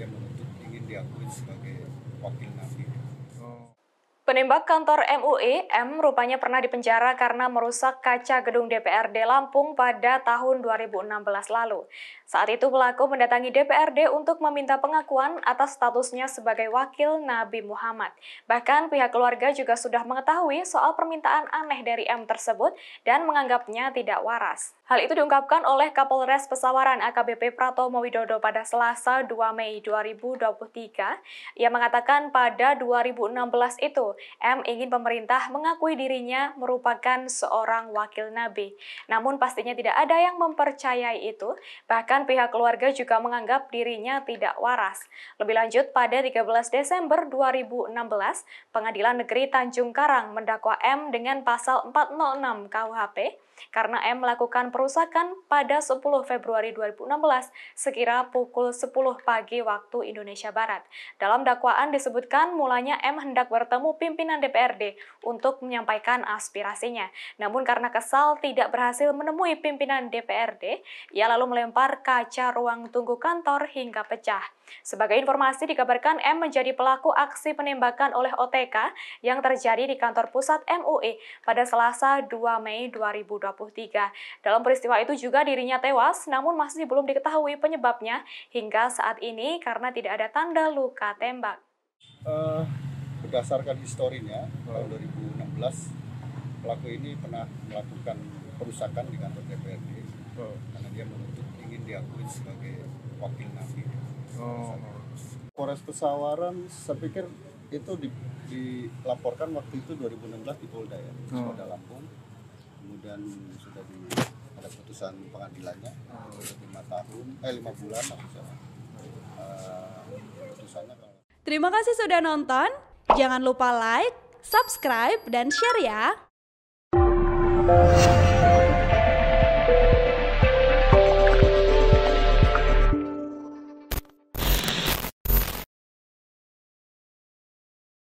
dia menuntut ingin diakui sebagai wakil nabi. Penembak kantor MUI, M rupanya pernah dipenjara karena merusak kaca gedung DPRD Lampung pada tahun 2016 lalu. Saat itu pelaku mendatangi DPRD untuk meminta pengakuan atas statusnya sebagai wakil Nabi Muhammad. Bahkan pihak keluarga juga sudah mengetahui soal permintaan aneh dari M tersebut dan menganggapnya tidak waras. Hal itu diungkapkan oleh Kapolres Pesawaran AKBP Pratomo Widodo pada Selasa 2 Mei 2023. Ia mengatakan pada 2016 itu, M ingin pemerintah mengakui dirinya merupakan seorang wakil nabi. Namun pastinya tidak ada yang mempercayai itu, bahkan pihak keluarga juga menganggap dirinya tidak waras. Lebih lanjut, pada 13 Desember 2016, Pengadilan Negeri Tanjung Karang mendakwa M dengan pasal 406 KUHP karena M melakukan kerusakan pada 10 Februari 2016 sekira pukul 10 pagi waktu Indonesia Barat. Dalam dakwaan disebutkan mulanya M hendak bertemu pimpinan DPRD untuk menyampaikan aspirasinya. Namun karena kesal tidak berhasil menemui pimpinan DPRD, ia lalu melempar kaca ruang tunggu kantor hingga pecah. Sebagai informasi, dikabarkan M menjadi pelaku aksi penembakan oleh OTK yang terjadi di kantor pusat MUI e pada Selasa 2 Mei 2023. Dalam peristiwa itu juga dirinya tewas, namun masih belum diketahui penyebabnya hingga saat ini karena tidak ada tanda luka tembak. Uh, berdasarkan historinya, tahun 2016 pelaku ini pernah melakukan perusakan di kantor DPRD oh. karena dia menuntut ingin diakui sebagai wakil napi. Oh. Polres Pesawaran, saya pikir itu di, dilaporkan waktu itu 2016 di Polda ya, Polda oh. Lampung kemudian sudah di, ada putusan pengadilannya lima tahun eh lima bulan maksudnya uh, eh, putusannya terima kasih sudah nonton jangan lupa like subscribe dan share ya